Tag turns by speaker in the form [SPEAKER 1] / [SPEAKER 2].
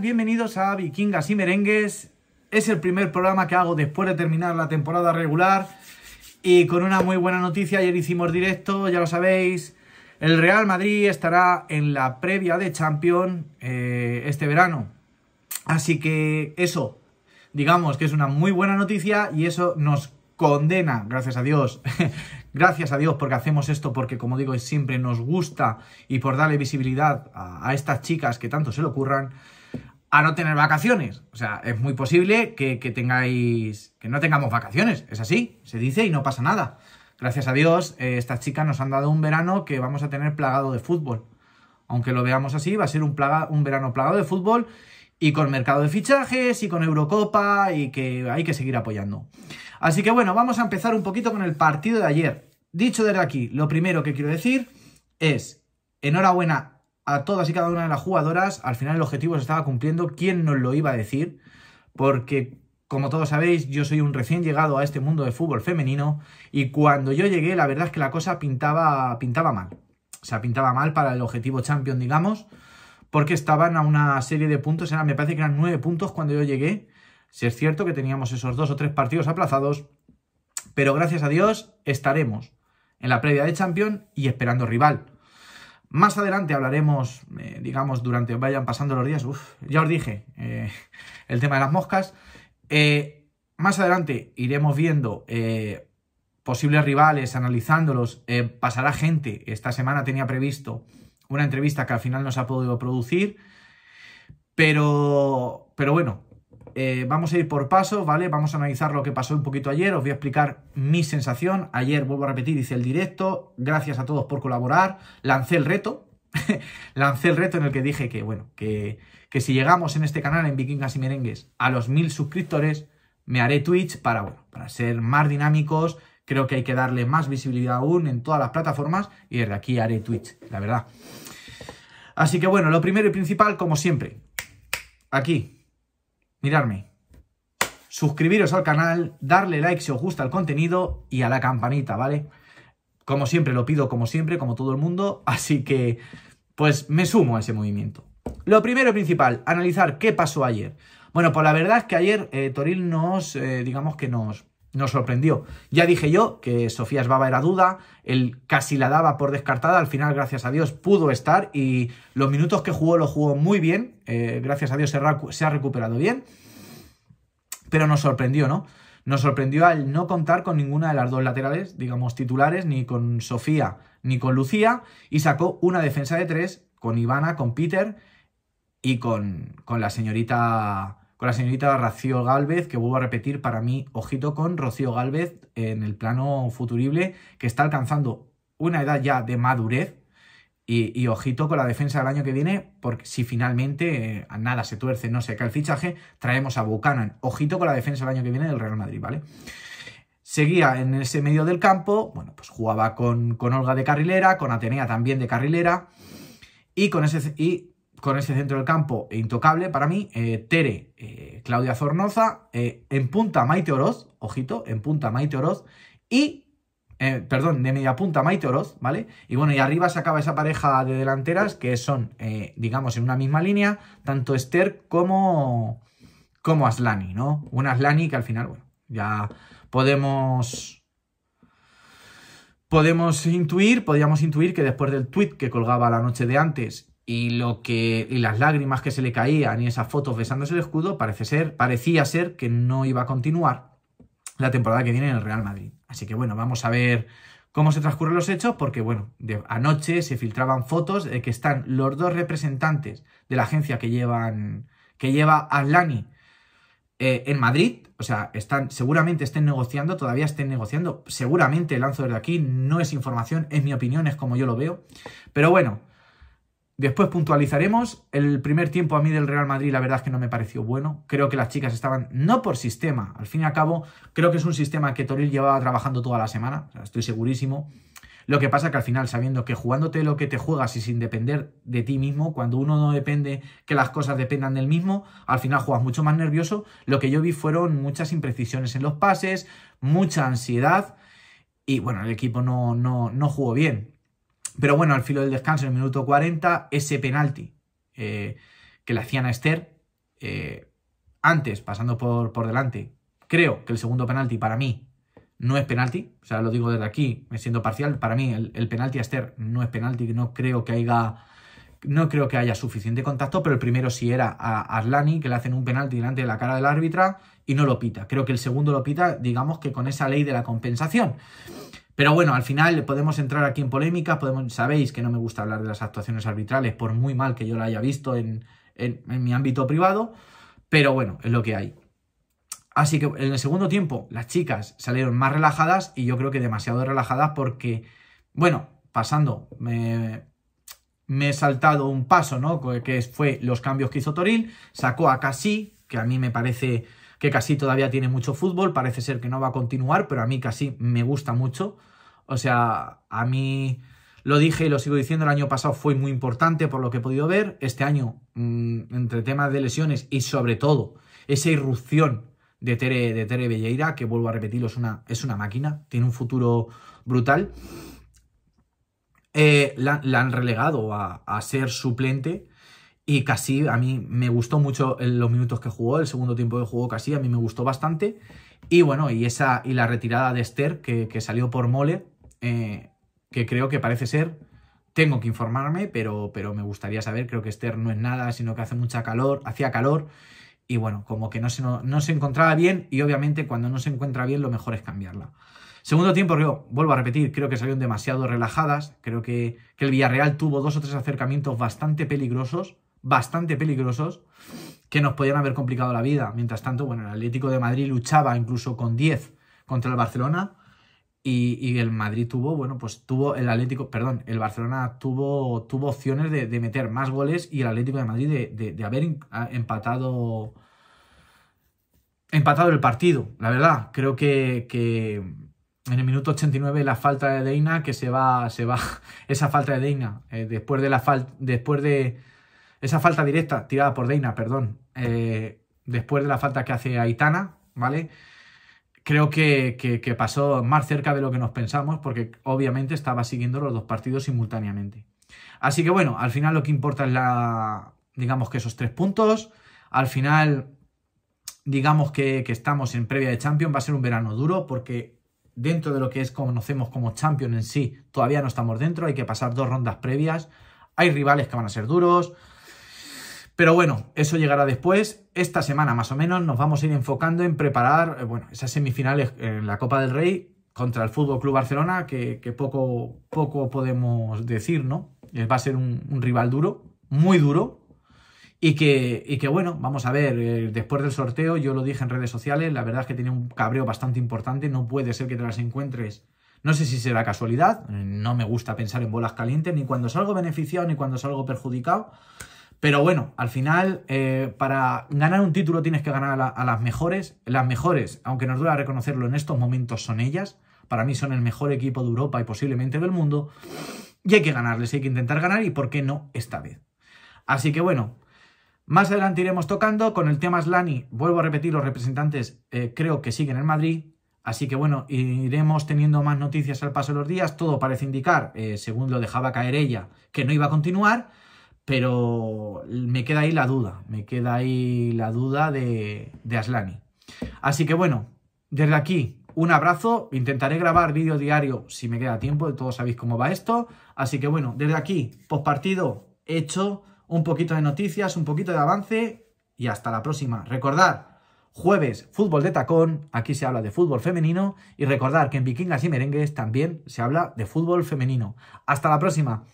[SPEAKER 1] bienvenidos a Vikingas y Merengues. Es el primer programa que hago después de terminar la temporada regular y con una muy buena noticia, ayer hicimos directo, ya lo sabéis, el Real Madrid estará en la previa de Champions eh, este verano. Así que eso, digamos que es una muy buena noticia y eso nos condena, gracias a Dios, gracias a Dios porque hacemos esto porque como digo siempre nos gusta y por darle visibilidad a, a estas chicas que tanto se le ocurran, a no tener vacaciones. O sea, es muy posible que, tengáis. que no tengamos vacaciones. Es así, se dice y no pasa nada. Gracias a Dios, eh, estas chicas nos han dado un verano que vamos a tener plagado de fútbol. Aunque lo veamos así, va a ser un, un verano plagado de fútbol y con mercado de fichajes y con Eurocopa y que hay que seguir apoyando. Así que bueno, vamos a empezar un poquito con el partido de ayer. Dicho desde aquí, lo primero que quiero decir es enhorabuena a todas y cada una de las jugadoras, al final el objetivo se estaba cumpliendo, ¿quién nos lo iba a decir? Porque, como todos sabéis, yo soy un recién llegado a este mundo de fútbol femenino y cuando yo llegué la verdad es que la cosa pintaba, pintaba mal. O sea, pintaba mal para el objetivo champion, digamos, porque estaban a una serie de puntos, me parece que eran nueve puntos cuando yo llegué. Si es cierto que teníamos esos dos o tres partidos aplazados, pero gracias a Dios estaremos en la previa de champion y esperando rival más adelante hablaremos, eh, digamos, durante vayan pasando los días, uf, ya os dije eh, el tema de las moscas. Eh, más adelante iremos viendo posibles rivales, analizándolos. pasará gente, esta semana tenía previsto una entrevista que al final no se ha podido producir, pero, pero bueno, eh, vamos a ir por pasos, ¿vale? Vamos a analizar lo que pasó un poquito ayer, os voy a explicar mi sensación. Ayer, vuelvo a repetir, hice el directo, gracias a todos por colaborar, lancé el reto, lancé el reto en el que dije que, bueno, que, si llegamos en este canal, en Vikingas y Merengues, a los mil suscriptores, me haré Twitch para, para ser más dinámicos, creo que hay que darle más visibilidad aún en todas las plataformas y desde aquí haré Twitch, la verdad. Así que bueno, lo primero y principal, como siempre, aquí, mirarme, suscribiros al canal, darle like si os gusta el contenido y a la campanita, ¿vale? Como siempre, lo pido como siempre, como todo el mundo, así que pues me sumo a ese movimiento. Lo primero y principal, analizar qué pasó ayer. Bueno, pues la verdad es que ayer eh, Toril nos, eh, digamos que nos nos sorprendió. Ya dije yo que Sofía Esbaba era duda, él casi la daba por descartada, al final, gracias a Dios, pudo estar y los minutos que jugó lo jugó muy bien, eh, gracias a Dios se, ha recuperado bien, pero nos sorprendió, ¿no? Nos sorprendió al no contar con ninguna de las dos laterales, digamos, titulares, ni con Sofía ni con Lucía, y sacó una defensa de tres con Ivana, con Peter y con, con la señorita con la señorita Rocío Galvez, que vuelvo a repetir para mí, ojito con Rocío Galvez en el plano futurible, que está alcanzando una edad ya de madurez. Y, ojito con la defensa del año que viene, porque si finalmente eh, a nada se tuerce, no se cae el fichaje, traemos a Buchanan. Ojito con la defensa del año que viene del Real Madrid, ¿vale? seguía en ese medio del campo, bueno, pues jugaba con, con, Olga de carrilera, con Atenea también de carrilera, y con ese y con ese centro del campo intocable para mí, eh, Tere, eh, Claudia Zornoza, eh, en punta Maite Oroz, ojito, en punta Maite Oroz, y, perdón, de media punta Maite Oroz, ¿vale? Y bueno, y arriba se acaba esa pareja de delanteras que son, digamos, en una misma línea, tanto Esther como, como Aslani, ¿no? Un Aslani que al final, bueno, ya podemos podemos intuir, podíamos intuir que después del tweet que colgaba la noche de antes y lo que y las lágrimas que se le caían y esas fotos besándose el escudo parece ser parecía ser que no iba a continuar la temporada que viene en el Real Madrid así que bueno vamos a ver cómo se transcurren los hechos porque bueno anoche se filtraban fotos de que están los dos representantes de la agencia que llevan que lleva a lani eh, en Madrid o sea están seguramente estén negociando todavía estén negociando seguramente lanzo desde aquí no es información es mi opinión es como yo lo veo pero bueno Después puntualizaremos. El primer tiempo a mí del Real Madrid la verdad es que no me pareció bueno. Creo que las chicas estaban, no por sistema, al fin y al cabo, creo que es un sistema que Toril llevaba trabajando toda la semana, estoy segurísimo. Lo que pasa que al final, sabiendo que jugándote lo que te juegas y sin depender de ti mismo, cuando uno no depende que las cosas dependan del mismo, al final juegas mucho más nervioso. Lo que yo vi fueron muchas imprecisiones en los pases, mucha ansiedad y bueno, el equipo no, no, no jugó bien. Pero bueno, al filo del descanso, en el minuto 40, ese penalti eh, que le hacían a Esther, eh, antes, pasando por, por delante, creo que el segundo penalti para mí no es penalti, o sea, lo digo desde aquí, me siento parcial, para mí el, el, penalti a Esther no es penalti, no creo que haya, no creo que haya suficiente contacto, pero el primero sí era a Arlani, que le hacen un penalti delante de la cara del árbitra, y no lo pita. Creo que el segundo lo pita, digamos que con esa ley de la compensación. Pero bueno, al final podemos entrar aquí en polémica. podemos, sabéis que no me gusta hablar de las actuaciones arbitrales, por muy mal que yo la haya visto en, mi ámbito privado, pero bueno, es lo que hay. Así que en el segundo tiempo las chicas salieron más relajadas y yo creo que demasiado relajadas porque, bueno, pasando, me, me he saltado un paso, ¿no? Que fue los cambios que hizo Toril, sacó a Casi, que a mí me parece que casi todavía tiene mucho fútbol, parece ser que no va a continuar, pero a mí casi me gusta mucho. O sea, a mí lo dije y lo sigo diciendo, el año pasado fue muy importante por lo que he podido ver, este año mm, entre temas de lesiones y sobre todo esa irrupción de Tere, de Belleira, que vuelvo a repetirlo, es una, es una máquina, tiene un futuro brutal. Eh, la, han relegado a, a ser suplente y casi a mí me gustó mucho los minutos que jugó, el segundo tiempo que jugó casi, a mí me gustó bastante. Y bueno, y esa y la retirada de Esther, que, salió por mole, eh, que creo que parece ser, tengo que informarme, pero, pero me gustaría saber, creo que Esther no es nada, sino que hace mucha calor, hacía calor, y bueno, como que no se, no, se encontraba bien, y obviamente cuando no se encuentra bien lo mejor es cambiarla. Segundo tiempo, creo, vuelvo a repetir, creo que salieron demasiado relajadas, creo que, que el Villarreal tuvo dos o tres acercamientos bastante peligrosos, bastante peligrosos que nos podían haber complicado la vida. Mientras tanto, bueno, el Atlético de Madrid luchaba incluso con 10 contra el Barcelona y, el Madrid tuvo, bueno, pues tuvo el Atlético, perdón, el Barcelona tuvo, tuvo opciones de, meter más goles y el Atlético de Madrid de, haber ah, empatado empatado el partido, la verdad. Creo que, en el minuto 89 la falta de Deina, que se va, se va, esa falta de Deina, eh, después de la falta, después de, esa falta directa tirada por Deina, perdón, eh, después de la falta que hace Aitana, ¿vale? Creo que, pasó más cerca de lo que nos pensamos porque obviamente estaba siguiendo los dos partidos simultáneamente. Así que bueno, al final lo que importa es la, digamos que esos tres puntos. Al final, digamos que, estamos en previa de Champions, va a ser un verano duro porque dentro de lo que es conocemos como Champions en sí, todavía no estamos dentro, hay que pasar dos rondas previas. Hay rivales que van a ser duros, pero bueno, eso llegará después. Esta semana más o menos nos vamos a ir enfocando en preparar eh, bueno, esas semifinales en la Copa del Rey contra el Fútbol Club Barcelona, que, poco, poco podemos decir, ¿no? Eh, va a ser un, rival duro, muy duro, y que, que, bueno, vamos a ver, eh, después del sorteo, yo lo dije en redes sociales, la verdad es que tiene un cabreo bastante importante, no puede ser que te las encuentres. No sé si será casualidad, no me gusta pensar en bolas calientes, ni cuando salgo beneficiado ni cuando salgo perjudicado, pero bueno, al final, eh, para ganar un título tienes que ganar a, las mejores. Las mejores, aunque nos duela reconocerlo en estos momentos, son ellas. Para mí son el mejor equipo de Europa y posiblemente del mundo. Y hay que ganarles, hay que intentar ganar y por qué no esta vez. Así que bueno, más adelante iremos tocando. Con el tema Slani, vuelvo a repetir, los representantes eh, creo que siguen en Madrid. Así que bueno, iremos teniendo más noticias al paso de los días. Todo parece indicar, eh, según lo dejaba caer ella, que no iba a continuar pero me queda ahí la duda, me queda ahí la duda de, Aslani. Así que bueno, desde aquí un abrazo, intentaré grabar vídeo diario si me queda tiempo, todos sabéis cómo va esto, así que bueno, desde aquí, post hecho, un poquito de noticias, un poquito de avance y hasta la próxima. Recordad, jueves, fútbol de tacón, aquí se habla de fútbol femenino y recordar que en Vikingas y Merengues también se habla de fútbol femenino. Hasta la próxima.